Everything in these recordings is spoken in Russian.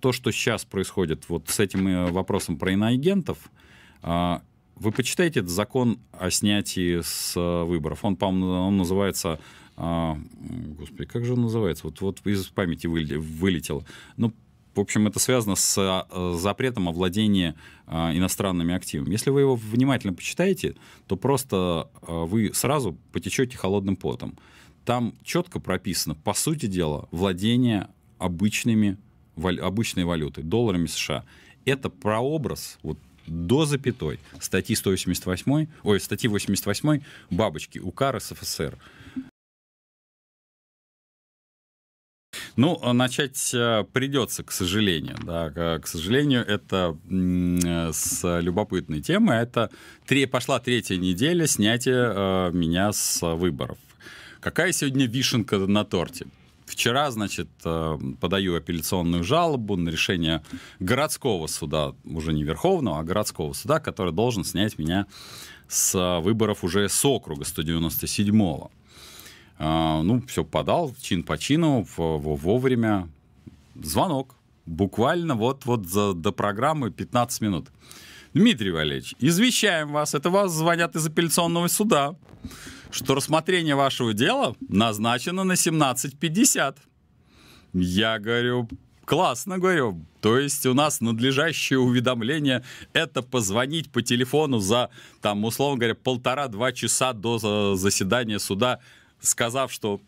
то, что сейчас происходит вот с этим э, вопросом про иноагентов, а, вы почитаете этот закон о снятии с э, выборов. Он, по-моему, он называется... А, господи, как же он называется? Вот, вот из памяти вылетел. Ну, в общем, это связано с а, запретом о владении иностранными активами. Если вы его внимательно почитаете, то просто вы сразу потечете холодным потом. Там четко прописано, по сути дела, владение обычными валь, обычной валюты, долларами США. Это прообраз, вот до запятой статьи 188, ой, статьи 88 бабочки УК РСФСР. Ну, а начать э, придется, к сожалению. Да, к сожалению, это э, с любопытной темы. Это три, пошла третья неделя снятия э, меня с выборов. Какая сегодня вишенка на торте? Вчера, значит, э, подаю апелляционную жалобу на решение городского суда, уже не Верховного, а городского суда, который должен снять меня с выборов уже с округа 197-го. А, ну, все, подал, чин по чину, вовремя. Звонок. Буквально вот-вот до программы 15 минут. Дмитрий Валерьевич, извещаем вас, это вас звонят из апелляционного суда что рассмотрение вашего дела назначено на 17.50. Я говорю, классно, говорю. То есть у нас надлежащее уведомление – это позвонить по телефону за, там, условно говоря, полтора-два часа до заседания суда, сказав, что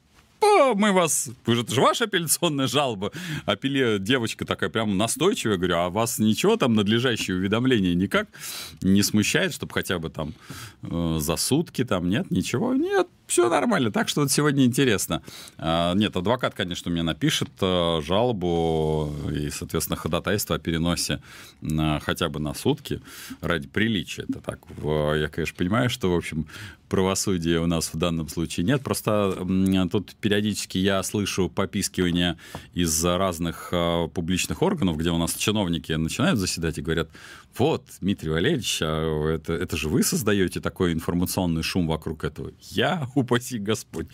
о, мы вас... Вы же, это же ваша апелляционная жалоба. Апелли... Девочка такая прям настойчивая. Говорю, а вас ничего там, надлежащее уведомление никак не смущает, чтобы хотя бы там э, за сутки там нет, ничего? Нет, все нормально, так что вот сегодня интересно. А, нет, адвокат, конечно, мне напишет э, жалобу и, соответственно, ходатайство о переносе а, хотя бы на сутки ради приличия. Это так. я, конечно, понимаю, что, в общем, правосудия у нас в данном случае нет. Просто тут периодически я слышу попискивания из разных а, публичных органов, где у нас чиновники начинают заседать и говорят, вот, Дмитрий Валерьевич, это, это же вы создаете такой информационный шум вокруг этого. Я упаси Господь.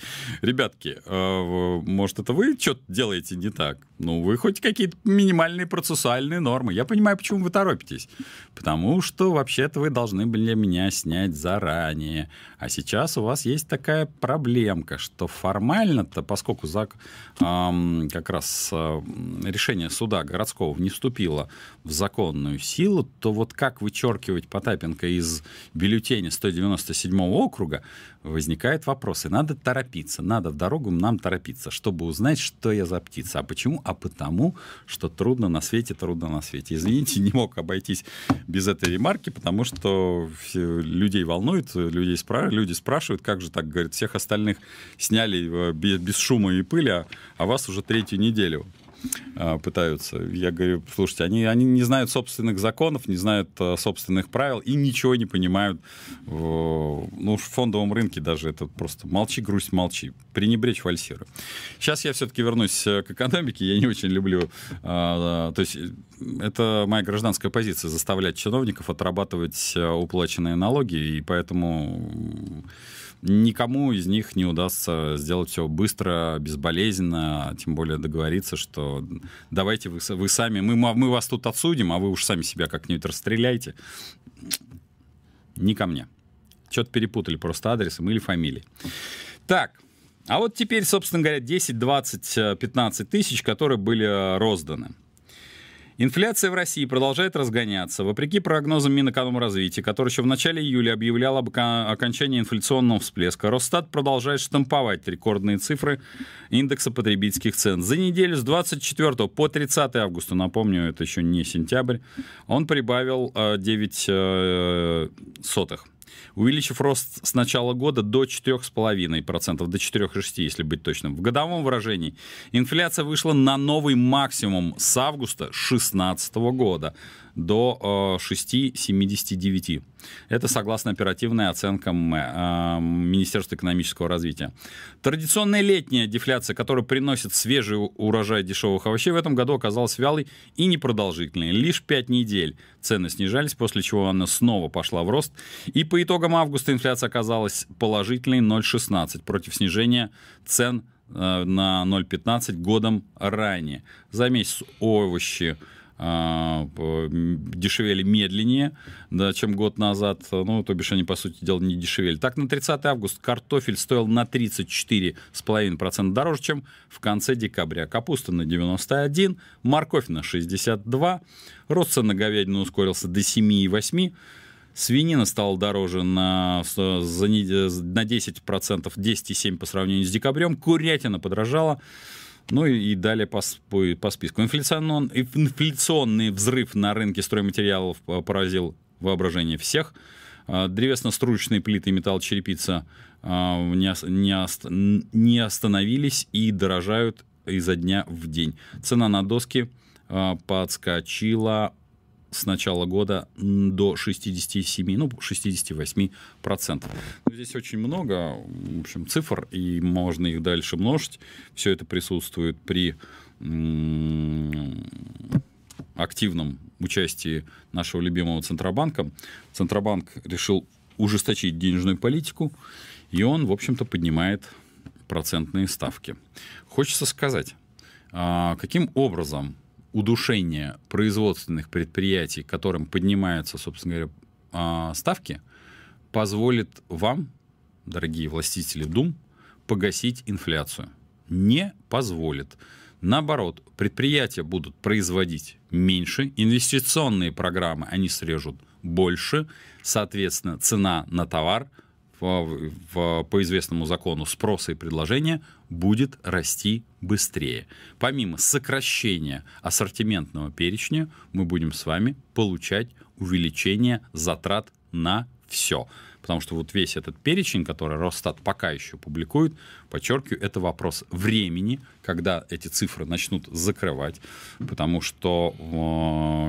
Ребятки, а, может, это вы что-то делаете не так? Ну, вы хоть какие-то минимальные процессуальные нормы. Я понимаю, почему вы торопитесь. Потому что, вообще-то, вы должны были меня снять заранее. А сейчас у вас есть такая проблемка, что формально-то, поскольку за, эм, как раз э, решение суда городского не вступило в законную силу, то вот как вычеркивать Потапенко из бюллетеня 197 округа, возникает вопрос. И надо торопиться, надо в дорогу нам торопиться, чтобы узнать, что я за птица. А почему? а потому, что трудно на свете, трудно на свете. Извините, не мог обойтись без этой ремарки, потому что людей волнует, людей спра... люди спрашивают, как же так, говорит, всех остальных сняли э, без шума и пыли, а, а вас уже третью неделю. А, пытаются. Я говорю, слушайте, они, они не знают собственных законов, не знают а, собственных правил и ничего не понимают. ну, в фондовом рынке даже это просто молчи, грусть, молчи. Пренебречь вальсирую. Сейчас я все-таки вернусь э, к экономике. Я не очень люблю... А, то есть э, это моя гражданская позиция заставлять чиновников отрабатывать э, уплаченные налоги, и поэтому никому из них не удастся сделать все быстро, безболезненно, тем более договориться, что давайте вы, вы сами, мы, мы вас тут отсудим, а вы уж сами себя как-нибудь расстреляйте. Не ко мне. Что-то перепутали просто адресом или фамилией. Так, а вот теперь, собственно говоря, 10, 20, 15 тысяч, которые были э, розданы. Инфляция в России продолжает разгоняться. Вопреки прогнозам Минэкономразвития, который еще в начале июля объявлял об окончании инфляционного всплеска, Росстат продолжает штамповать рекордные цифры индекса потребительских цен. За неделю с 24 по 30 августа, напомню, это еще не сентябрь, он прибавил 9 э, э, сотых увеличив рост с начала года до 4,5%, до 4,6%, если быть точным. В годовом выражении инфляция вышла на новый максимум с августа 2016 года до 6,79. Э, Это согласно оперативной оценкам э, Министерства экономического развития. Традиционная летняя дефляция, которая приносит свежий урожай дешевых овощей, в этом году оказалась вялой и непродолжительной. Лишь 5 недель цены снижались, после чего она снова пошла в рост. И по итогам августа инфляция оказалась положительной 0,16 против снижения цен э, на 0,15 годом ранее. За месяц овощи а, дешевели медленнее, да, чем год назад. Ну, то бишь они, по сути дела, не дешевели. Так, на 30 августа картофель стоил на 34,5% дороже, чем в конце декабря. Капуста на 91, морковь на 62, рост цен на говядину ускорился до 7,8%. Свинина стала дороже на, за, на 10%, 10,7% по сравнению с декабрем. Курятина подорожала ну и, далее по, по, по списку. Инфляцион, инфляционный взрыв на рынке стройматериалов а, поразил воображение всех. А, древесно-стружечные плиты и металлочерепица а, не, не, не остановились и дорожают изо дня в день. Цена на доски подскочила с начала года до 67, ну, 68 процентов. Ну, здесь очень много, в общем, цифр, и можно их дальше множить. Все это присутствует при активном участии нашего любимого Центробанка. Центробанк решил ужесточить денежную политику, и он, в общем-то, поднимает процентные ставки. Хочется сказать, а, каким образом удушение производственных предприятий, которым поднимаются, собственно говоря, а, ставки, позволит вам, дорогие властители Дум, погасить инфляцию. Не позволит. Наоборот, предприятия будут производить меньше, инвестиционные программы они срежут больше, соответственно, цена на товар – в, по известному закону спроса и предложения будет расти быстрее. Помимо сокращения ассортиментного перечня, мы будем с вами получать увеличение затрат на все. Потому что вот весь этот перечень, который Росстат пока еще публикует, подчеркиваю, это вопрос времени, когда эти цифры начнут закрывать, потому что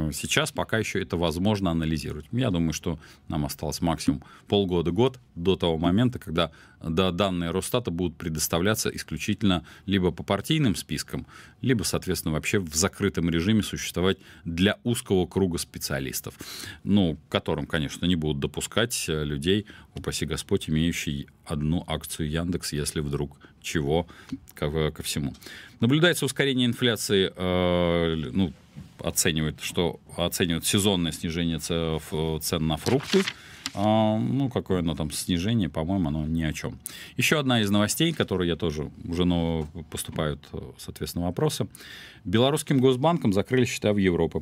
э, сейчас пока еще это возможно анализировать. Я думаю, что нам осталось максимум полгода-год до того момента, когда да, данные Росстата будут предоставляться исключительно либо по партийным спискам, либо, соответственно, вообще в закрытом режиме существовать для узкого круга специалистов, ну, которым, конечно, не будут допускать э, людей, людей, упаси Господь, имеющий одну акцию Яндекс, если вдруг чего ко, ко всему. Наблюдается ускорение инфляции, э, ну, оценивают, что оценивают сезонное снижение цен на фрукты. А, ну, какое оно там снижение, по-моему, оно ни о чем. Еще одна из новостей, которые я тоже уже но поступают, соответственно, вопросы. Белорусским госбанком закрыли счета в Европе.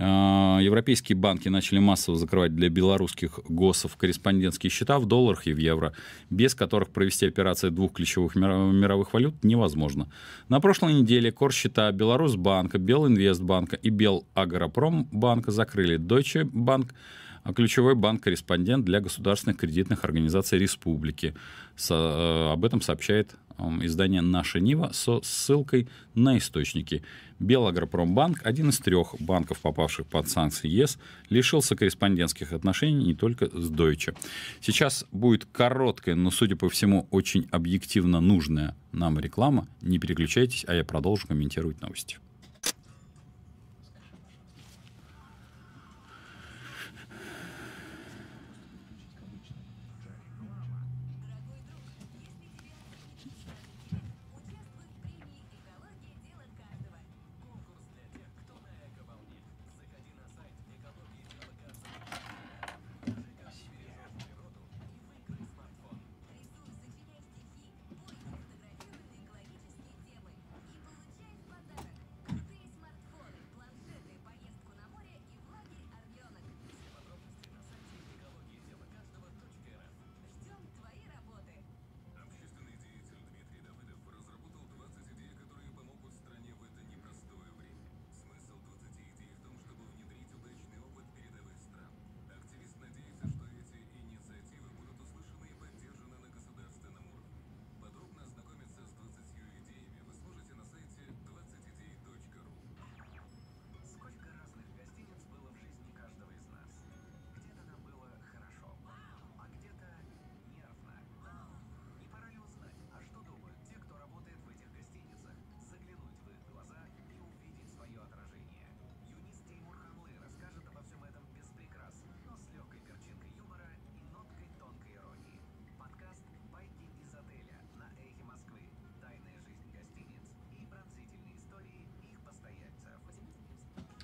А, европейские банки начали массово закрывать для белорусских госов корреспондентские счета в долларах и в евро, без которых провести операции двух ключевых мировых валют невозможно. На прошлой неделе счета Беларусьбанка, Белинвестбанка и Белагропромбанка закрыли Deutsche Bank – а ключевой банк-корреспондент для государственных кредитных организаций республики. Со, э, об этом сообщает эм, издание «Наша Нива» со ссылкой на источники. Белагропромбанк, один из трех банков, попавших под санкции ЕС, лишился корреспондентских отношений не только с Deutsche. Сейчас будет короткая, но, судя по всему, очень объективно нужная нам реклама. Не переключайтесь, а я продолжу комментировать новости.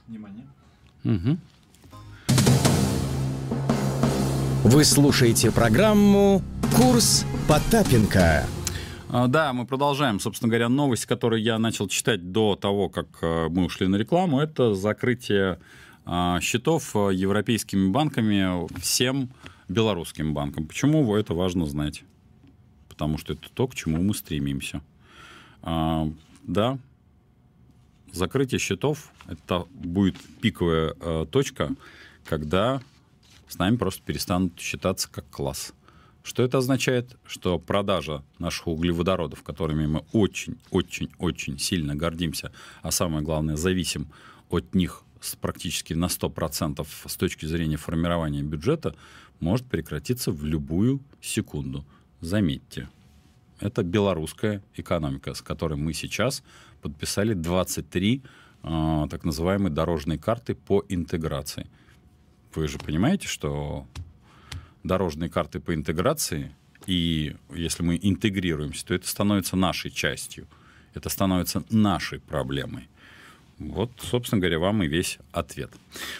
Внимание. Угу. Вы слушаете программу «Курс Потапенко». А, да, мы продолжаем. Собственно говоря, новость, которую я начал читать до того, как э, мы ушли на рекламу, это закрытие а, счетов э, европейскими банками всем белорусским банкам. Почему это важно знать? Потому что это то, к чему мы стремимся. А, да, закрытие счетов – это будет пиковая э, точка, когда с нами просто перестанут считаться как класс. Что это означает? Что продажа наших углеводородов, которыми мы очень-очень-очень сильно гордимся, а самое главное, зависим от них с практически на 100% с точки зрения формирования бюджета, может прекратиться в любую секунду. Заметьте это белорусская экономика, с которой мы сейчас подписали 23 э, а, так называемые дорожные карты по интеграции. Вы же понимаете, что дорожные карты по интеграции, и если мы интегрируемся, то это становится нашей частью, это становится нашей проблемой. Вот, собственно говоря, вам и весь ответ.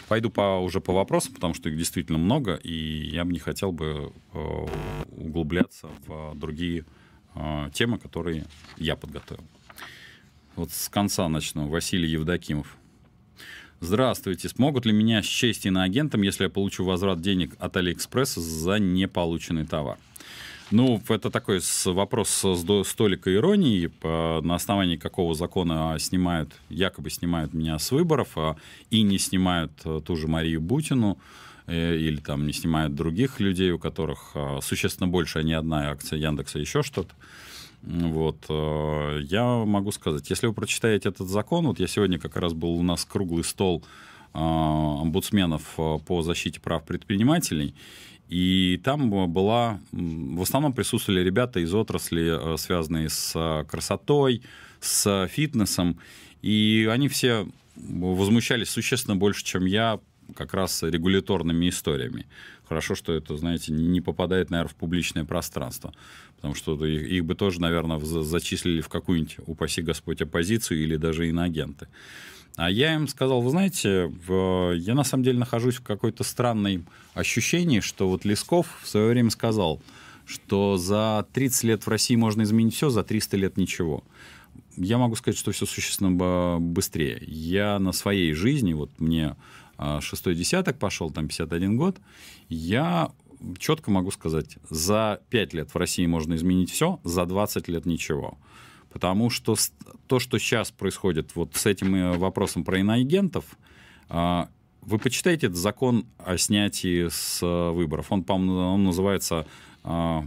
Пойду по, уже по вопросам, потому что их действительно много, и я бы не хотел бы э, углубляться в другие вопросы а, темы, которые я подготовил. Вот с конца начну. Василий Евдокимов. Здравствуйте. Смогут ли меня счесть иноагентом, если я получу возврат денег от Алиэкспресса за неполученный товар? Ну, это такой вопрос с столика иронии, на основании какого закона снимают, якобы снимают меня с выборов, а и не снимают э, ту же Марию Бутину. Э, или там не снимают других людей, у которых а, существенно больше, а не одна акция Яндекса, еще что-то. Вот, э, я могу сказать, если вы прочитаете этот закон, вот я сегодня как раз был у нас круглый стол а, омбудсменов по защите прав предпринимателей, и там была, в основном присутствовали ребята из отрасли, э, связанные с красотой, с фитнесом, и они все возмущались существенно больше, чем я как раз регуляторными историями. Хорошо, что это, знаете, не попадает, наверное, в публичное пространство, потому что их, их бы тоже, наверное, зачислили в какую-нибудь, упаси Господь, оппозицию или даже иноагенты. А я им сказал, вы знаете, я на самом деле нахожусь в какой-то странной ощущении, что вот Лесков в свое время сказал, что за 30 лет в России можно изменить все, за 300 лет ничего я могу сказать, что все существенно а, быстрее. Я на своей жизни, вот мне а, шестой десяток пошел, там 51 год, я четко могу сказать, за 5 лет в России можно изменить все, за 20 лет ничего. Потому что то, что сейчас происходит вот с этим э, вопросом про иноагентов, а, вы почитайте этот закон о снятии с э, выборов. Он, по-моему, он называется... А,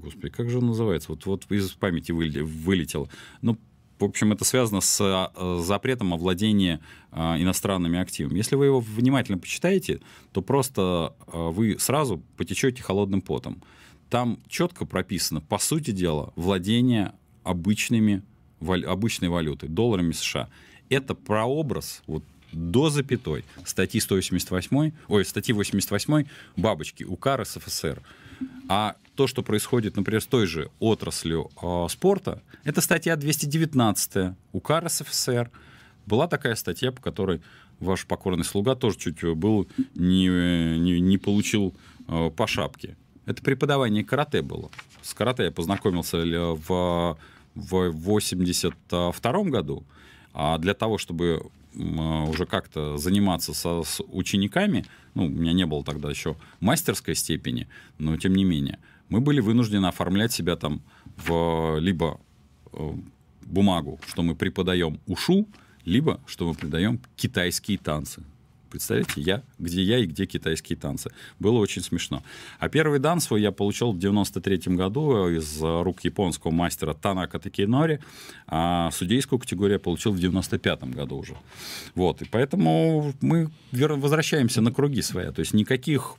господи, как же он называется? Вот, вот из памяти вылетел. Ну, в общем, это связано с э, запретом овладения э, иностранными активами. Если вы его внимательно почитаете, то просто э, вы сразу потечете холодным потом. Там четко прописано, по сути дела, владение обычными, обычной валютой, долларами США. Это прообраз вот, до запятой статьи 188, ой, статьи 88 бабочки УК РСФСР. А то, что происходит, например, с той же отраслью э, спорта, это статья 219 УК РСФСР. Была такая статья, по которой ваш покорный слуга тоже чуть э, был, не, не, не получил э, по шапке. Это преподавание карате было. С карате я познакомился э, в, в 82 году. А для того, чтобы а, уже как-то заниматься со, с учениками, ну, у меня не было тогда еще мастерской степени, но тем не менее – мы были вынуждены оформлять себя там в либо э, бумагу, что мы преподаем ушу, либо что мы преподаем китайские танцы. Представляете, я, где я и где китайские танцы. Было очень смешно. А первый дан свой я получил в 93 году э, из рук японского мастера Танака Такинори, а судейскую категорию я получил в 95 году уже. Вот, и поэтому мы возвращаемся на круги своя. То есть никаких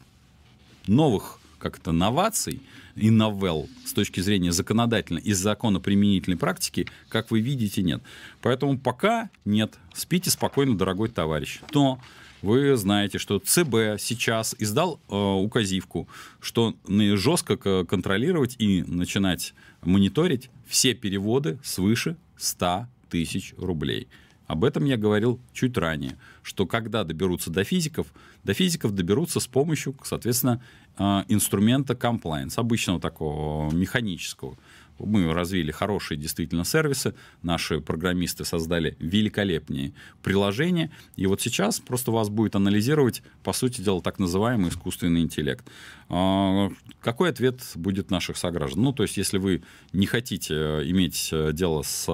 новых как это, новаций и новелл с точки зрения законодательной и закона законоприменительной практики, как вы видите, нет. Поэтому пока нет. Спите спокойно, дорогой товарищ. Но вы знаете, что ЦБ сейчас издал э, указивку, что жестко контролировать и начинать мониторить все переводы свыше 100 тысяч рублей. Об этом я говорил чуть ранее, что когда доберутся до физиков, до физиков доберутся с помощью, соответственно, а, инструмента compliance, обычного такого механического. Мы развили хорошие действительно сервисы, наши программисты создали великолепные приложения, и вот сейчас просто вас будет анализировать, по сути дела, так называемый искусственный интеллект. А, какой ответ будет наших сограждан? Ну, то есть, если вы не хотите э, иметь э, дело с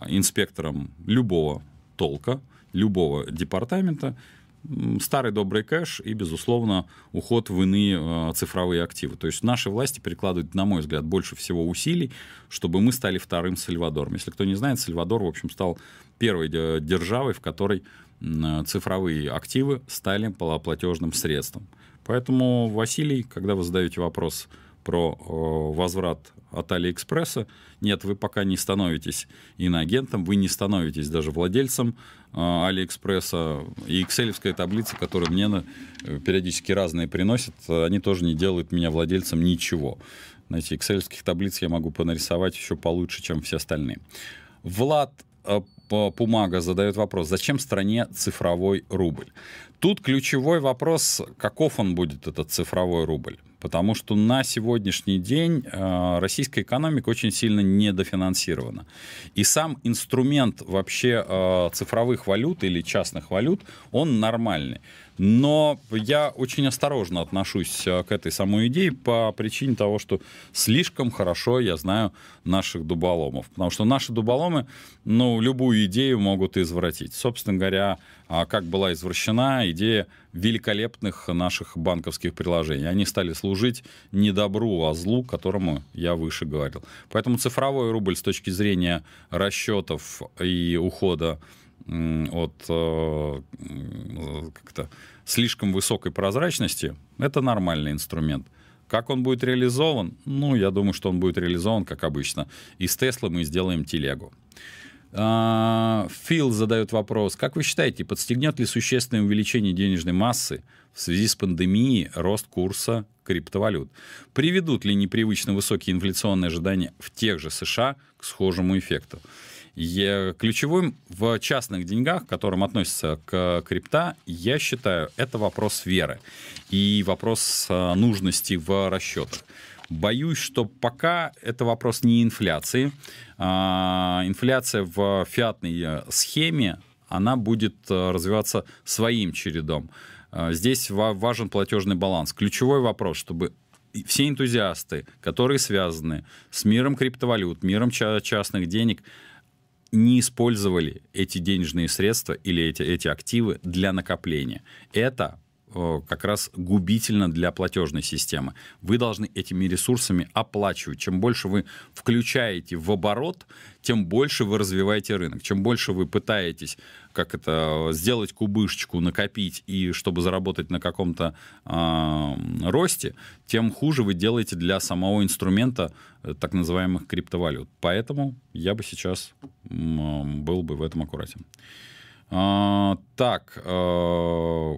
э, инспектором любого толка, любого департамента, старый добрый кэш и, безусловно, уход в иные э, цифровые активы. То есть наши власти прикладывают, на мой взгляд, больше всего усилий, чтобы мы стали вторым Сальвадором. Если кто не знает, Сальвадор, в общем, стал первой э, державой, в которой э, цифровые активы стали платежным средством. Поэтому, Василий, когда вы задаете вопрос, про э, возврат от Алиэкспресса. Нет, вы пока не становитесь иноагентом, вы не становитесь даже владельцем э, Алиэкспресса. И экселевская таблица, которую мне на э, периодически разные приносят, они тоже не делают меня владельцем ничего. Знаете, экселевских таблиц я могу понарисовать еще получше, чем все остальные. Влад Пумага задает вопрос, зачем стране цифровой рубль? Тут ключевой вопрос, каков он будет, этот цифровой рубль? Потому что на сегодняшний день э, российская экономика очень сильно недофинансирована. И сам инструмент вообще э, цифровых валют или частных валют, он нормальный. Но я очень осторожно отношусь э, к этой самой идее по причине того, что слишком хорошо я знаю наших дуболомов. Потому что наши дуболомы, ну, любую любую идею могут извратить. Собственно говоря, а, как была извращена идея великолепных наших банковских приложений. Они стали служить не добру, а злу, которому я выше говорил. Поэтому цифровой рубль с точки зрения расчетов и ухода от э, как-то слишком высокой прозрачности, это нормальный инструмент. Как он будет реализован? Ну, я думаю, что он будет реализован, как обычно. Из Теслы мы сделаем телегу. А, Фил задает вопрос. Как вы считаете, подстегнет ли существенное увеличение денежной массы в связи с пандемией рост курса криптовалют? Приведут ли непривычно высокие инфляционные ожидания в тех же США к схожему эффекту? Я ключевым в частных деньгах, к которым относятся к крипта, я считаю, это вопрос веры и вопрос а, нужности в расчетах. Боюсь, что пока это вопрос не инфляции. А, инфляция в фиатной э, схеме, она будет э, развиваться своим чередом. А, здесь важен платежный баланс. Ключевой вопрос, чтобы все энтузиасты, которые связаны с миром криптовалют, миром частных денег, не использовали эти денежные средства или эти, эти активы для накопления. Это Э, как раз губительно для платежной системы. Вы должны этими ресурсами оплачивать. Чем больше вы включаете в оборот, тем больше вы развиваете рынок. Чем больше вы пытаетесь как это, сделать кубышечку, накопить, и чтобы заработать на каком-то э, росте, тем хуже вы делаете для самого инструмента э, так называемых криптовалют. Поэтому я бы сейчас э, был бы в этом аккуратен. Э, так, э,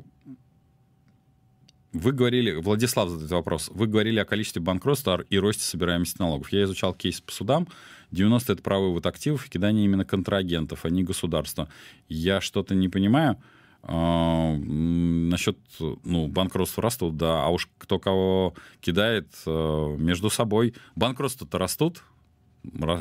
вы говорили, Владислав задает вопрос, вы говорили о количестве банкротства и росте собираемости налогов. Я изучал кейс по судам. 90 — это правый вот активов и кидание именно контрагентов, а не государства. Я что-то не понимаю а, насчет ну, банкротства растут, да, а уж кто кого кидает а, между собой. Банкротства-то растут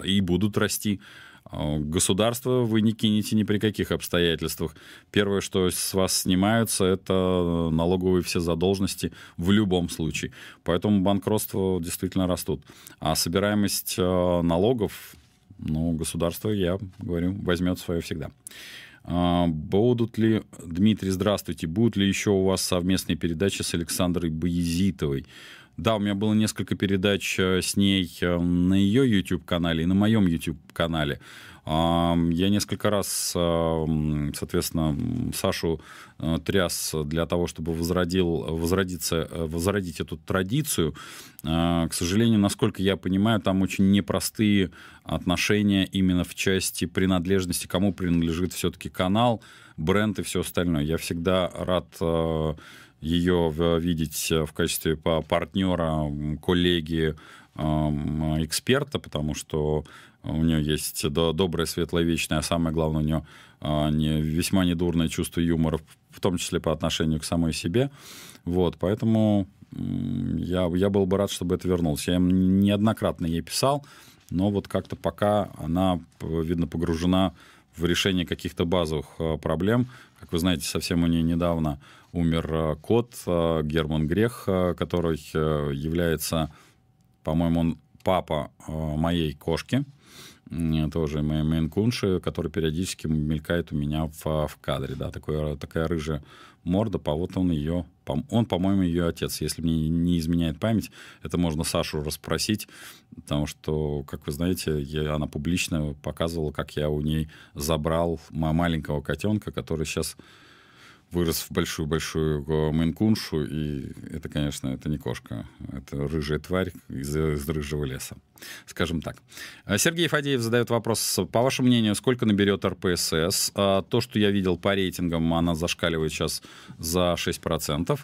и будут расти. А, государство вы не кинете ни при каких обстоятельствах. Первое, что с вас снимаются, это налоговые все задолженности в любом случае. Поэтому банкротства действительно растут. А собираемость а, налогов, ну, государство, я говорю, возьмет свое всегда. А, будут ли, Дмитрий, здравствуйте, будут ли еще у вас совместные передачи с Александрой Боязитовой? Да, у меня было несколько передач э, с ней э, на ее YouTube-канале и на моем YouTube-канале. Я несколько раз, э, соответственно, Сашу тряс для того, чтобы возродил, возродиться, возродить эту традицию. К сожалению, насколько я понимаю, там очень непростые отношения именно в части принадлежности, кому принадлежит все-таки канал, бренд и все остальное. Я всегда рад ее видеть э, в качестве партнера, коллеги, эксперта, потому что у нее есть доброе, светловечное, а самое главное, у нее а, весьма недурное чувство юмора, в том числе по отношению к самой себе. Вот, поэтому я, я был бы рад, чтобы это вернулось. Я им неоднократно ей писал, но вот как-то пока она, видно, погружена в решении каких-то базовых э, проблем. Как вы знаете, совсем у нее недавно умер э, кот э, Герман Грех, который является, по-моему, он папа моей кошки тоже Мэйн Кунши, который периодически мелькает у меня в, а, в кадре, да, такой, а, такая рыжая морда, а вот он ее, он, по-моему, ее отец, если мне не изменяет память, это можно Сашу расспросить, потому что, как вы знаете, я, она публично показывала, как я у ней забрал моего маленького котенка, который сейчас вырос в большую-большую э, мейнкуншу, и это, конечно, это не кошка, это рыжая тварь из, из рыжего леса, скажем так. А Сергей Фадеев задает вопрос, по вашему мнению, сколько наберет РПСС? А то, что я видел по рейтингам, она зашкаливает сейчас за 6%.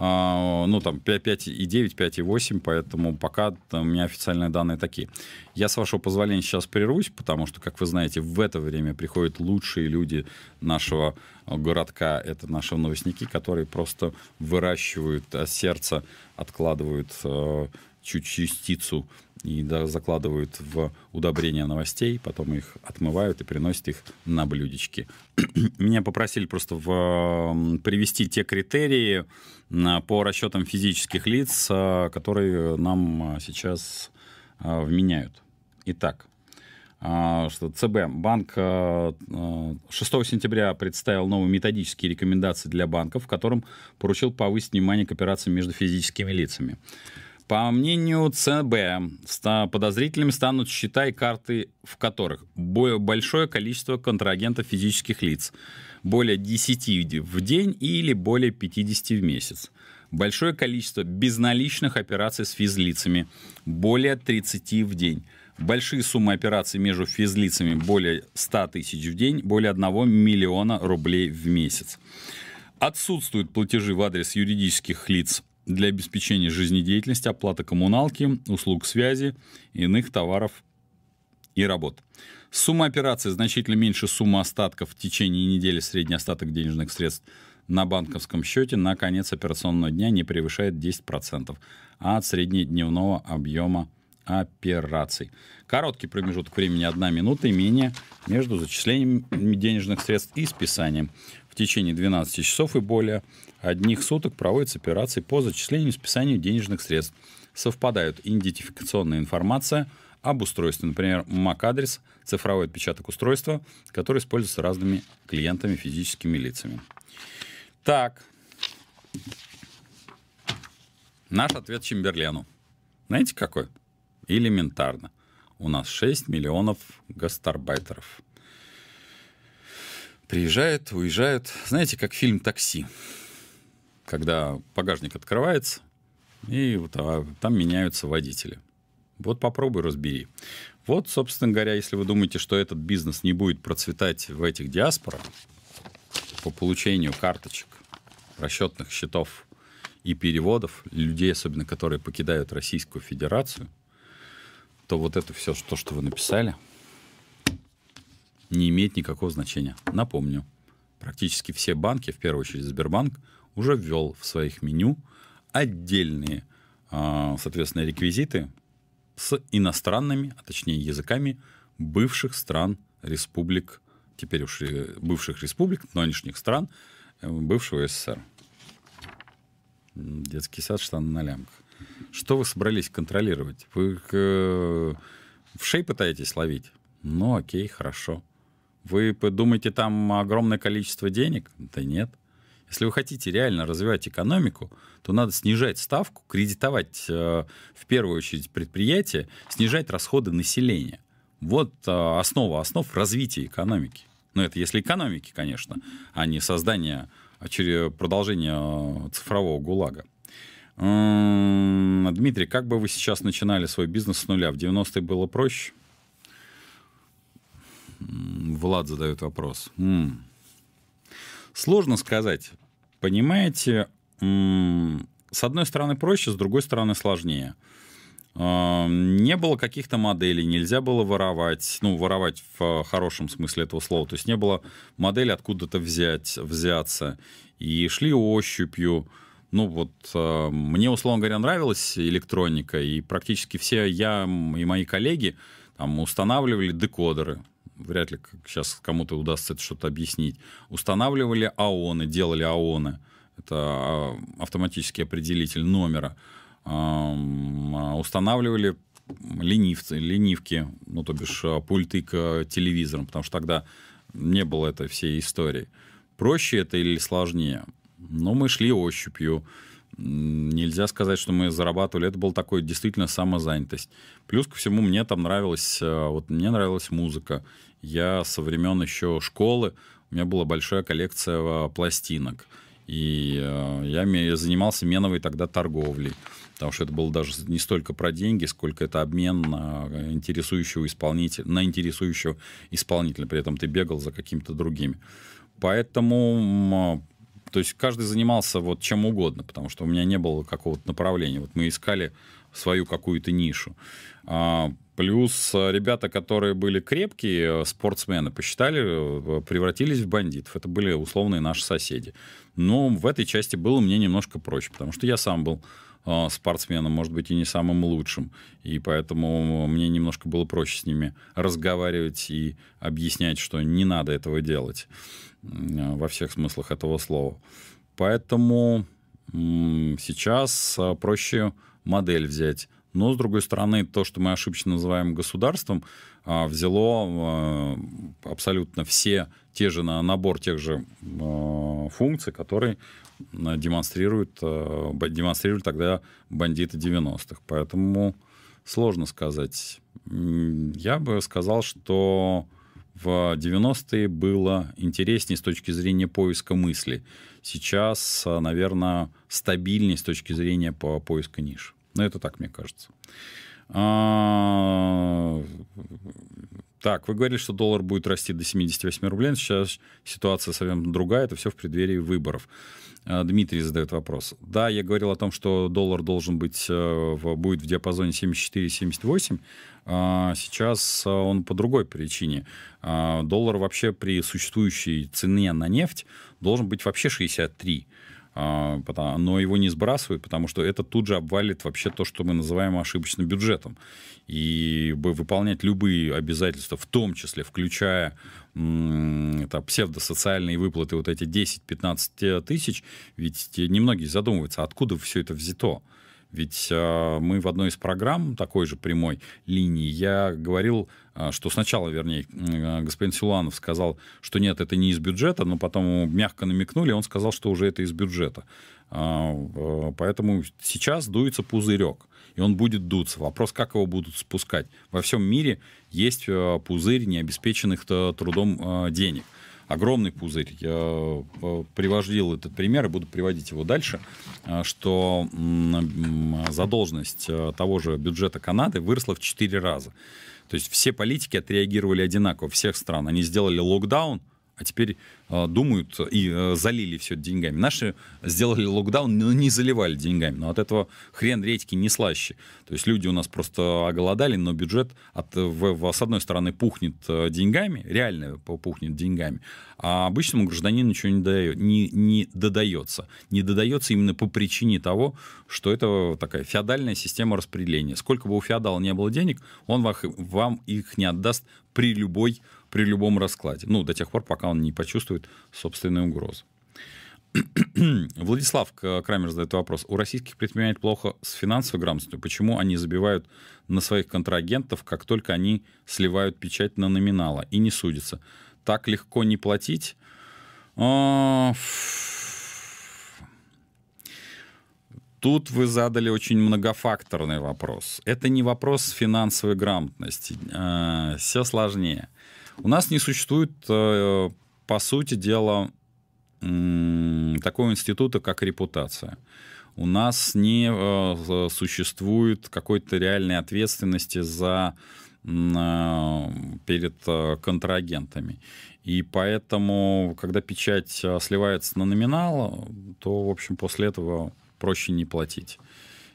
А, ну, там, 5,9, 5,8, поэтому пока у меня официальные данные такие. Я, с вашего позволения, сейчас прервусь, потому что, как вы знаете, в это время приходят лучшие люди нашего э, городка, это наши новостники, которые просто выращивают э, сердце, сердца, откладывают э, чуть частицу и да, закладывают в удобрения новостей, потом их отмывают и приносят их на блюдечки. Меня попросили просто в, привести те критерии по расчетам физических лиц, а, которые нам а, сейчас а, вменяют. Итак, что ЦБ, банк 6 сентября представил новые методические рекомендации для банков, в котором поручил повысить внимание к операциям между физическими лицами. По мнению ЦБ, подозрительными станут счета карты, в которых большое количество контрагентов физических лиц, более 10 в день или более 50 в месяц. Большое количество безналичных операций с физлицами, более 30 в день. Большие суммы операций между физлицами более 100 тысяч в день, более 1 миллиона рублей в месяц. Отсутствуют платежи в адрес юридических лиц для обеспечения жизнедеятельности, оплата коммуналки, услуг связи, иных товаров и работ. Сумма операции значительно меньше суммы остатков в течение недели. Средний остаток денежных средств на банковском счете на конец операционного дня не превышает 10% от среднедневного объема операций. Короткий промежуток времени 1 минута и менее между зачислением денежных средств и списанием течение 12 часов и более одних суток проводятся операции по зачислению и списанию денежных средств. Совпадают идентификационная информация об устройстве, например, MAC-адрес, цифровой отпечаток устройства, который используется разными клиентами, физическими лицами. Так. Наш ответ Чемберлену. Знаете какой? Элементарно. У нас 6 миллионов гастарбайтеров приезжают, уезжают, Знаете, как фильм «Такси», когда багажник открывается, и вот, а, там меняются водители. Вот попробуй разбери. Вот, собственно говоря, если вы думаете, что этот бизнес не будет процветать в этих диаспорах по получению карточек, расчетных счетов и переводов людей, особенно которые покидают Российскую Федерацию, то вот это все, то, что вы написали – не имеет никакого значения. Напомню, практически все банки, в первую очередь Сбербанк, уже ввел в своих меню отдельные, а, соответственно, реквизиты с иностранными, а точнее языками бывших стран республик, теперь уж э, бывших республик, нынешних стран э, бывшего СССР. Детский сад, штаны на лямках. Что вы собрались контролировать? Вы к, э, в шей пытаетесь ловить? Ну, окей, хорошо. Вы думаете, там огромное количество денег? Да нет. Если вы хотите реально развивать экономику, то надо снижать ставку, кредитовать э, в первую очередь предприятия, снижать расходы населения. Вот э, основа основ развития экономики. Ну, это если экономики, конечно, а не создание, а продолжение э, цифрового ГУЛАГа. Дмитрий, как бы вы сейчас начинали свой бизнес с нуля? В 90-е было проще? Влад задает вопрос. М-м. Сложно сказать. Понимаете, м-м, с одной стороны проще, с другой стороны сложнее. А, не было каких-то моделей, нельзя было воровать, ну, воровать в хорошем смысле этого слова. То есть не было модели откуда-то взять, взяться. И шли ощупью. Ну, вот а, мне, условно говоря, нравилась электроника, и практически все я и мои коллеги там устанавливали декодеры вряд ли сейчас кому-то удастся это что-то объяснить, устанавливали АОНы, делали АОНы, это а, автоматический определитель номера, а устанавливали ленивцы, ленивки, ну, то бишь а, пульты к телевизорам, потому что тогда не было этой всей истории. Проще это или сложнее? Но ну, мы шли ощупью нельзя сказать, что мы зарабатывали. Это был такой действительно самозанятость. Плюс ко всему мне там нравилась, э, вот мне нравилась музыка. Я со времен еще школы, у меня была большая коллекция э, пластинок. И э, я занимался меновой тогда торговлей. Потому что это было даже не столько про деньги, сколько это обмен на интересующего исполнителя, на интересующего исполнителя. При этом ты бегал за какими-то другими. Поэтому то есть каждый занимался вот чем угодно, потому что у меня не было какого-то направления. Вот мы искали свою какую-то нишу. А, плюс э, ребята, которые были крепкие, э, спортсмены, посчитали, э, превратились в бандитов. Это были условные наши соседи. Но в этой части было мне немножко проще, потому что я сам был спортсменом, может быть, и не самым лучшим. И поэтому мне немножко было проще с ними разговаривать и объяснять, что не надо этого делать во всех смыслах этого слова. Поэтому сейчас а, проще модель взять. Но, с другой стороны, то, что мы ошибочно называем государством, а, взяло а, абсолютно все те же набор тех же функций, которые демонстрируют, демонстрируют тогда бандиты 90-х. Поэтому сложно сказать. Я бы сказал, что в 90-е было интереснее с точки зрения поиска мысли. Сейчас, а, наверное, стабильнее с точки зрения по поиска ниш. Но ну, это так, мне кажется. А, так, вы говорили, что доллар будет расти до 78 рублей. Сейчас ситуация совсем другая. Это все в преддверии выборов. Э, Дмитрий задает вопрос. Да, я говорил о том, что доллар должен быть, э, в, будет в диапазоне 74-78. А, сейчас э, он по другой причине. А, доллар вообще при существующей цене на нефть должен быть вообще 63 а, но его не сбрасывают, потому что это тут же обвалит вообще то, что мы называем ошибочным бюджетом. И выполнять любые обязательства, в том числе, включая это псевдосоциальные выплаты, вот эти 10-15 тысяч, ведь немногие задумываются, откуда все это взято. Ведь э, мы в одной из программ такой же прямой линии, я говорил, э, что сначала, вернее, э, господин Силуанов сказал, что нет, это не из бюджета, но потом мягко намекнули, он сказал, что уже это из бюджета. А, поэтому сейчас дуется пузырек, и он будет дуться. Вопрос, как его будут спускать. Во всем мире есть э, пузырь необеспеченных э, трудом э, денег. Огромный пузырь. Я привождил этот пример и буду приводить его дальше, что задолженность того же бюджета Канады выросла в 4 раза. То есть все политики отреагировали одинаково всех стран. Они сделали локдаун, а теперь э, думают и э, залили все деньгами. Наши сделали локдаун, но не заливали деньгами. Но от этого хрен редьки не слаще. То есть люди у нас просто оголодали, но бюджет от, в, в, с одной стороны пухнет э, деньгами, реально пухнет деньгами, а обычному гражданину ничего не, дает, не, не додается. Не додается именно по причине того, что это такая феодальная система распределения. Сколько бы у феодала не было денег, он вам их не отдаст при любой при любом раскладе. Ну, до тех пор, пока он не почувствует собственную угрозы. Владислав Крамер задает вопрос. У российских предпринимателей плохо с финансовой грамотностью. Почему они забивают на своих контрагентов, как только они сливают печать на номинала и не судятся? Так легко не платить? А, тут вы задали очень многофакторный вопрос. Это не вопрос финансовой грамотности. А, Все сложнее. У нас не существует, э, по сути дела, такого института, как репутация. У нас не э, существует какой-то реальной ответственности за э, перед контрагентами. И поэтому, когда печать сливается на номинал, то, в общем, после этого проще не платить.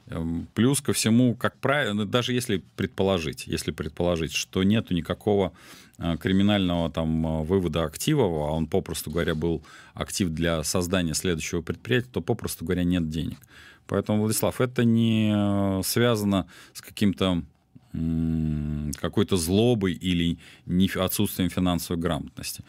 Эм, плюс ко всему, как правило, ну, даже если предположить, если предположить, что нет никакого э, криминального там э, вывода актива, а он, попросту говоря, был актив для создания следующего предприятия, то, попросту говоря, нет денег. Поэтому, Владислав, это не э, связано с каким-то какой-то злобой или отсутствием финансовой грамотности.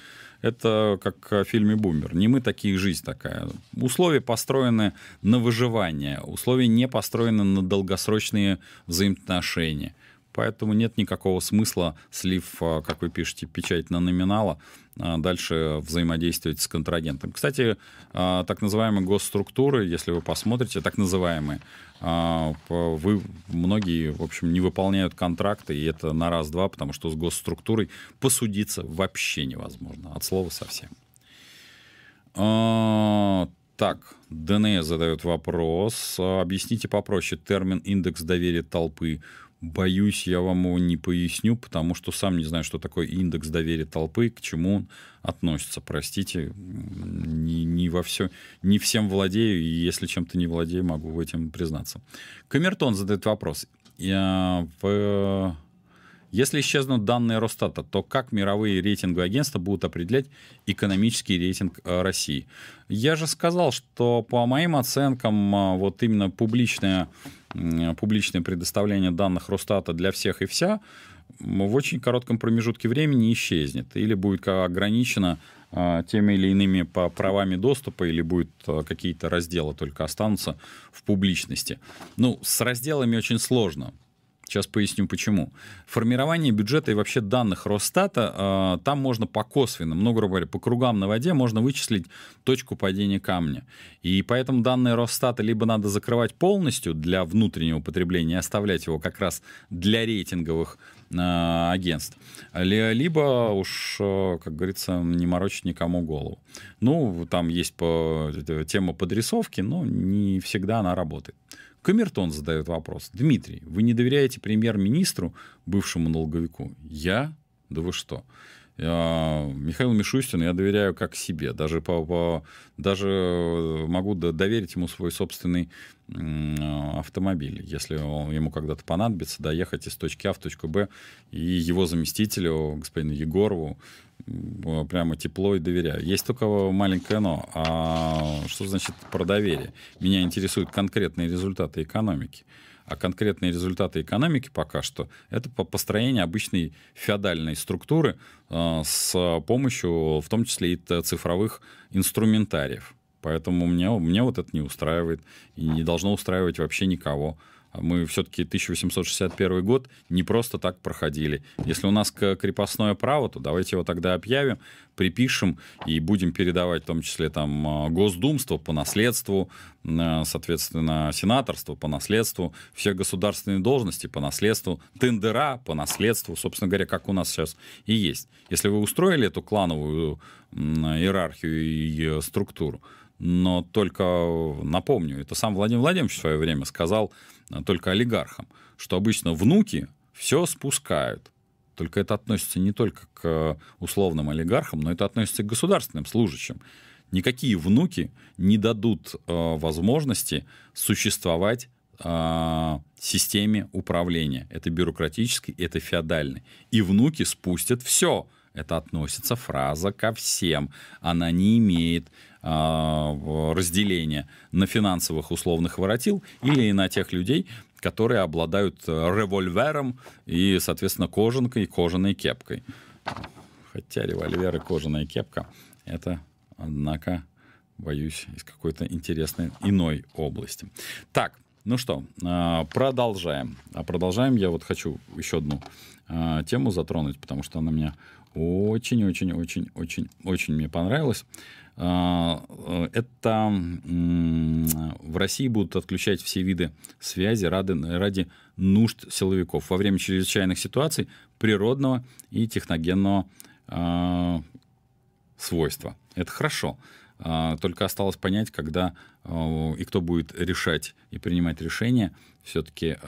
Это как в э, фильме «Бумер». Не мы такие, жизнь такая. Условия построены на выживание, условия не построены на долгосрочные взаимоотношения. Поэтому нет никакого смысла, слив, э, как вы пишете, печать на номинала, а дальше взаимодействовать с контрагентом. Кстати, э, так называемые госструктуры, если вы посмотрите, так называемые, а, вы, многие, в общем, не выполняют контракты, и это на раз-два, потому что с госструктурой посудиться вообще невозможно, от слова совсем. А, так, ДНС задает вопрос. Объясните попроще термин «индекс доверия толпы». Боюсь, я вам его не поясню, потому что сам не знаю, что такое индекс доверия толпы, к чему он относится. Простите, не, не во все, не всем владею, и если чем-то не владею, могу в этом признаться. Камертон задает вопрос. Я а, в если исчезнут данные Росстата, то как мировые рейтинговые агентства будут определять экономический рейтинг а, России? Я же сказал, что по моим оценкам а, вот именно публичная публичное предоставление данных Росстата для всех и вся в очень коротком промежутке времени исчезнет или будет ограничено а, теми или иными по правами доступа или будут а, какие-то разделы только останутся в публичности. Ну, с разделами очень сложно. Сейчас поясню почему. Формирование бюджета и вообще данных Росстата, э, там можно по косвенно, много ну, грубо говоря, по кругам на воде можно вычислить точку падения камня. И поэтому данные Росстата либо надо закрывать полностью для внутреннего потребления, оставлять его как раз для рейтинговых э, агентств, либо уж, а, как говорится, не морочить никому голову. Ну, там есть по, э, тема подрисовки, но не всегда она работает. Камертон задает вопрос. Дмитрий, вы не доверяете премьер-министру, бывшему налоговику? Я? Да вы что? Михаил Мишустин я доверяю как себе, даже, по, по, даже э, могу доверить ему свой собственный автомобиль, если он, ему когда-то понадобится доехать из точки А в точку Б, и его заместителю, господину Егорову, э, прямо тепло и доверяю. Есть только маленькое но. А что значит про доверие? Меня интересуют конкретные результаты экономики а конкретные результаты экономики пока что, это построение обычной феодальной структуры а, с помощью, в том числе, и цифровых инструментариев. Поэтому мне, мне вот это не устраивает и не должно устраивать вообще никого. А мы все-таки 1861 год не просто так проходили. Если у нас крепостное право, то давайте его тогда объявим, припишем и будем передавать в том числе там а, госдумство по наследству, а, соответственно, сенаторство по наследству, все государственные должности по наследству, тендера по наследству, собственно говоря, как у нас сейчас и есть. Если вы устроили эту клановую иерархию и э, структуру, но только э, напомню, это сам Владимир Владимирович в свое время сказал э, только олигархам, что обычно внуки все спускают. Только это относится не только к э, условным олигархам, но это относится и к государственным служащим. Никакие внуки не дадут э, возможности существовать э, системе управления. Это бюрократический, это феодальный. И внуки спустят все. Это относится фраза ко всем. Она не имеет а, разделения на финансовых условных воротил или на тех людей, которые обладают э, револьвером и, соответственно, кожанкой и кожаной кепкой. Хотя револьвер и кожаная кепка – это, однако, боюсь, из какой-то интересной иной области. Так, ну что, а, продолжаем. А продолжаем я вот хочу еще одну а, тему затронуть, потому что она меня очень-очень-очень-очень-очень мне понравилось. А, э, это в России будут отключать все виды связи ради, ради нужд силовиков во время чрезвычайных ситуаций природного и техногенного а, свойства. Это хорошо. А, только осталось понять, когда и кто будет решать и принимать решения. Все-таки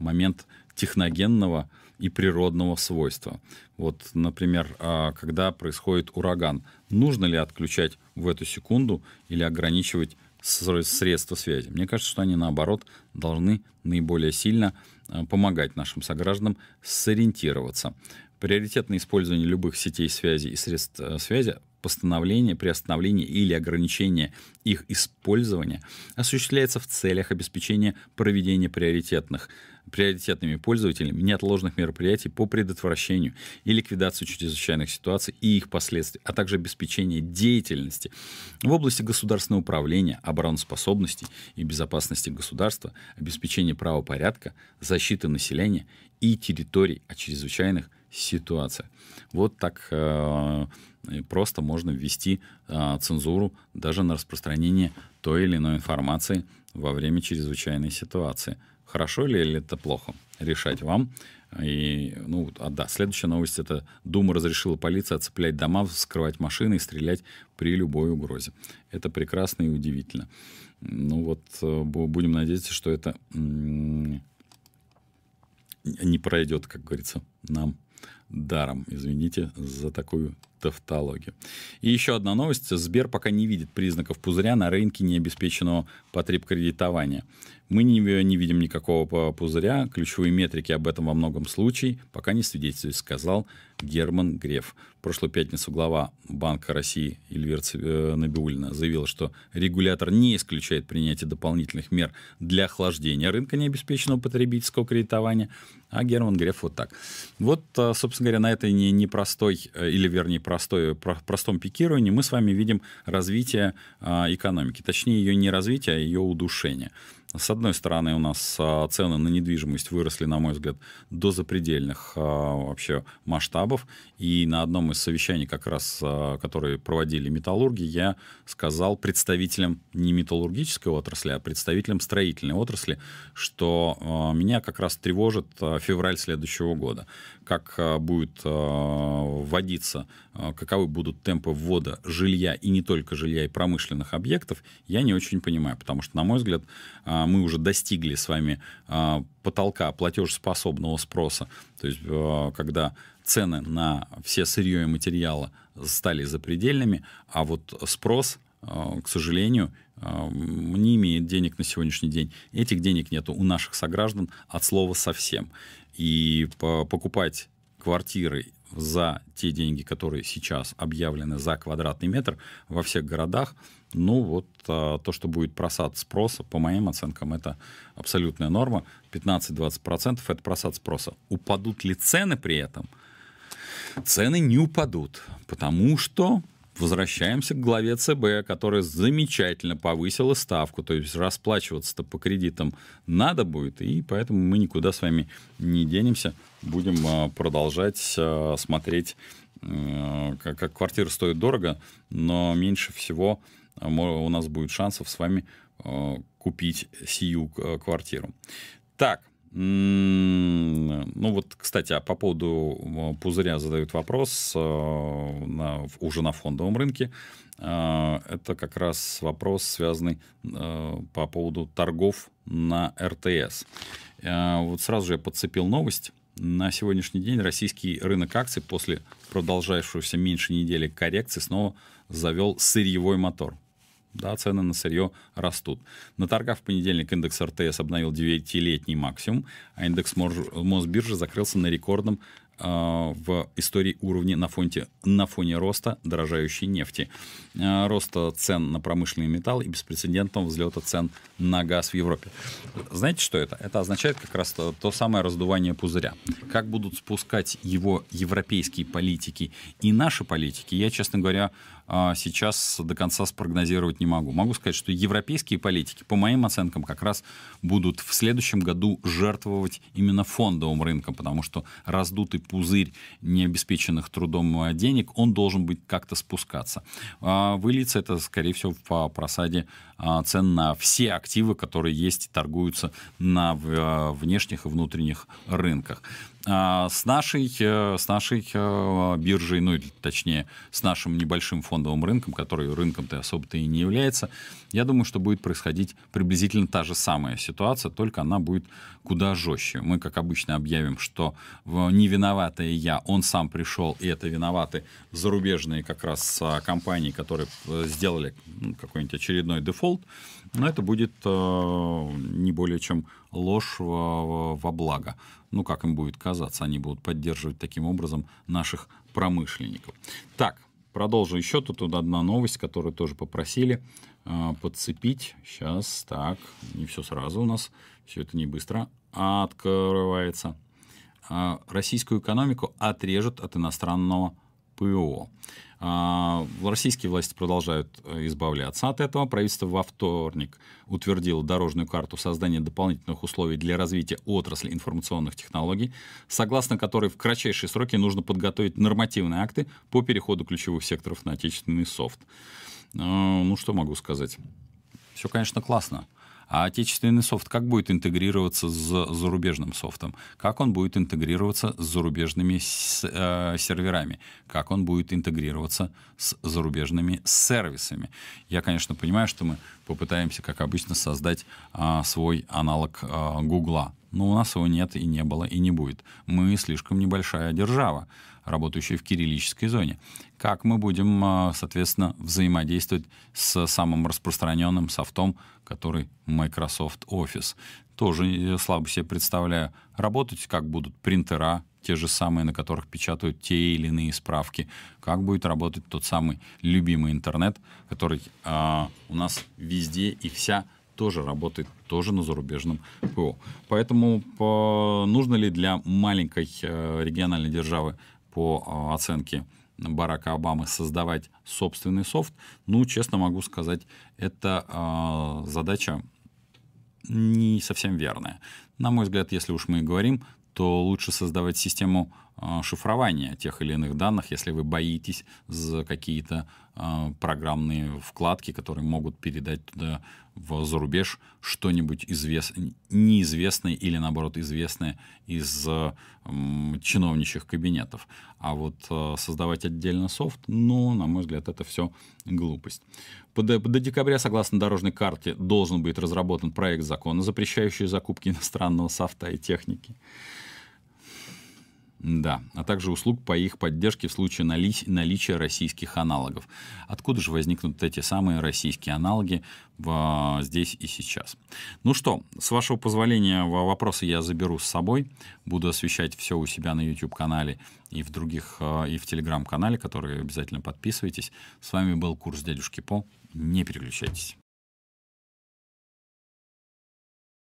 момент техногенного и природного свойства. Вот, например, а, когда происходит ураган, нужно ли отключать в эту секунду или ограничивать средства связи? Мне кажется, что они, наоборот, должны наиболее сильно а, помогать нашим согражданам сориентироваться. Приоритетное использование любых сетей связи и средств а, связи постановление, приостановление или ограничение их использования осуществляется в целях обеспечения проведения приоритетных приоритетными пользователями неотложных мероприятий по предотвращению и ликвидации чрезвычайных ситуаций и их последствий, а также обеспечение деятельности в области государственного управления, обороноспособности и безопасности государства, обеспечение правопорядка, защиты населения и территорий от чрезвычайных ситуаций. Вот так э, просто можно ввести э, цензуру даже на распространение той или иной информации во время чрезвычайной ситуации хорошо ли или это плохо, решать вам. И, ну, а да, следующая новость – это Дума разрешила полиции оцеплять дома, вскрывать машины и стрелять при любой угрозе. Это прекрасно и удивительно. Ну вот, э, будем надеяться, что это не пройдет, как говорится, нам даром. Извините за такую тавтологию. И еще одна новость. Сбер пока не видит признаков пузыря на рынке необеспеченного потребкредитования. Мы не, не видим никакого пузыря. Ключевые метрики об этом во многом случае пока не свидетельствуют, сказал Герман Греф. В прошлую пятницу глава Банка России Эльвир э, Набиулина заявила, что регулятор не исключает принятие дополнительных мер для охлаждения рынка необеспеченного потребительского кредитования. А Герман Греф вот так. Вот, а, собственно говоря, на этой непростой, э, или вернее, простой, про, простом пикировании мы с вами видим развитие а, экономики. Точнее, ее не развитие, а ее удушение. С одной стороны, у нас а, цены на недвижимость выросли, на мой взгляд, до запредельных а, вообще масштабов. И на одном из совещаний, как раз, которые проводили металлурги, я сказал представителям не металлургической отрасли, а представителям строительной отрасли, что меня как раз тревожит февраль следующего года, как э, будет э, вводиться, э, каковы будут темпы ввода жилья и не только жилья и промышленных объектов, я не очень понимаю, потому что, на мой взгляд, мы уже достигли с вами потолка платежеспособного спроса, то есть когда цены на все сырье и материалы стали запредельными, а вот спрос к сожалению, не имеет денег на сегодняшний день. Этих денег нету у наших сограждан от слова совсем и покупать квартиры за те деньги, которые сейчас объявлены за квадратный метр во всех городах, ну вот а, то, что будет просад спроса, по моим оценкам, это абсолютная норма. 15-20% это просад спроса. Упадут ли цены при этом? Цены не упадут, потому что Возвращаемся к главе ЦБ, которая замечательно повысила ставку, то есть расплачиваться-то по кредитам надо будет, и поэтому мы никуда с вами не денемся, будем а, продолжать а, смотреть, э, как квартира стоит дорого, но меньше всего а, у нас будет шансов с вами купить сию квартиру. Так, ну вот, кстати, а по поводу э, пузыря задают вопрос э, на, уже на фондовом рынке. Э, это как раз вопрос, связанный по поводу торгов на РТС. Вот сразу же я подцепил новость. На сегодняшний день российский рынок акций после продолжающегося меньше недели коррекции снова завел сырьевой мотор да, цены на сырье растут. На торгах в понедельник индекс РТС обновил 9-летний максимум, а индекс Мосбиржи закрылся на рекордном а, в истории уровне на, фонте, на фоне роста дорожающей нефти, а, роста цен на промышленный металл и беспрецедентного взлета цен на газ в Европе. Знаете, что это? Это означает как раз то, то самое раздувание пузыря. Как будут спускать его европейские политики и наши политики, я, честно говоря, а, сейчас до конца спрогнозировать не могу. Могу сказать, что европейские политики, по моим оценкам, как раз будут в следующем году жертвовать именно фондовым рынком, потому что раздутый пузырь необеспеченных трудом а, денег, он должен быть как-то спускаться. А, выльется это, скорее всего, по просаде цен на все активы, которые есть и торгуются на внешних и внутренних рынках. А, с нашей, э, с нашей э, биржей, ну точнее с нашим небольшим фондовым рынком, который рынком-то особо-то и не является, я думаю, что будет происходить приблизительно та же самая ситуация, только она будет куда жестче. Мы, как обычно, объявим, что не виноватая я, он сам пришел, и это виноваты зарубежные как раз а, компании, которые э, сделали ну, какой-нибудь очередной дефолт, но это будет не более чем ложь во благо ну как им будет казаться, они будут поддерживать таким образом наших промышленников. Так, продолжу еще. Тут одна новость, которую тоже попросили э, подцепить. Сейчас, так, не все сразу у нас, все это не быстро открывается. Э, российскую экономику отрежут от иностранного ПВО. А, российские власти продолжают э, избавляться от этого. Правительство во вторник утвердило дорожную карту создания дополнительных условий для развития отрасли информационных технологий, согласно которой в кратчайшие сроки нужно подготовить нормативные акты по переходу ключевых секторов на отечественный софт. А, ну, что могу сказать? Все, конечно, классно. А отечественный софт как будет интегрироваться с зарубежным софтом? Как он будет интегрироваться с зарубежными э, серверами? Как он будет интегрироваться с зарубежными сервисами? Я, конечно, понимаю, что мы попытаемся, как обычно, создать а, свой аналог а, Гугла. Но у нас его нет и не было, и не будет. Мы слишком небольшая держава, работающая в кириллической зоне как мы будем, а, соответственно, взаимодействовать с самым распространенным софтом, который Microsoft Office. Тоже э, слабо себе представляю. Работать как будут принтера, те же самые, на которых печатают те или иные справки, как будет работать тот самый любимый интернет, который э, у нас везде и вся тоже работает тоже на зарубежном ПО. Поэтому по, нужно ли для маленькой э, региональной державы по э, оценке Барака Обамы создавать собственный софт, ну, честно могу сказать, это э, задача не совсем верная. На мой взгляд, если уж мы и говорим, то лучше создавать систему э, шифрования тех или иных данных, если вы боитесь за какие-то э, программные вкладки, которые могут передать туда в зарубеж что-нибудь извест... неизвестное или, наоборот, известное из э, чиновничьих кабинетов. А вот э, создавать отдельно софт, ну, на мой взгляд, это все глупость. До, до декабря, согласно дорожной карте, должен быть разработан проект закона, запрещающий закупки иностранного софта и техники. Да, а также услуг по их поддержке в случае нали наличия российских аналогов. Откуда же возникнут эти самые российские аналоги в, а, здесь и сейчас? Ну что, с вашего позволения вопросы я заберу с собой, буду освещать все у себя на YouTube-канале и в других, а, и в Telegram-канале, который обязательно подписывайтесь. С вами был курс дядюшки По, не переключайтесь.